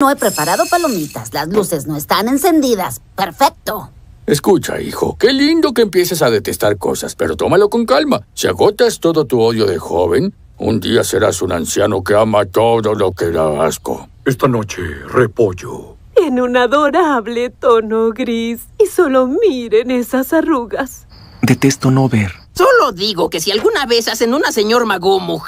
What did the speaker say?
No he preparado palomitas, las luces no están encendidas. Perfecto. Escucha, hijo, qué lindo que empieces a detestar cosas, pero tómalo con calma. Si agotas todo tu odio de joven, un día serás un anciano que ama todo lo que da asco. Esta noche, repollo. En un adorable tono gris. Y solo miren esas arrugas. Detesto no ver. Solo digo que si alguna vez hacen una señor mujer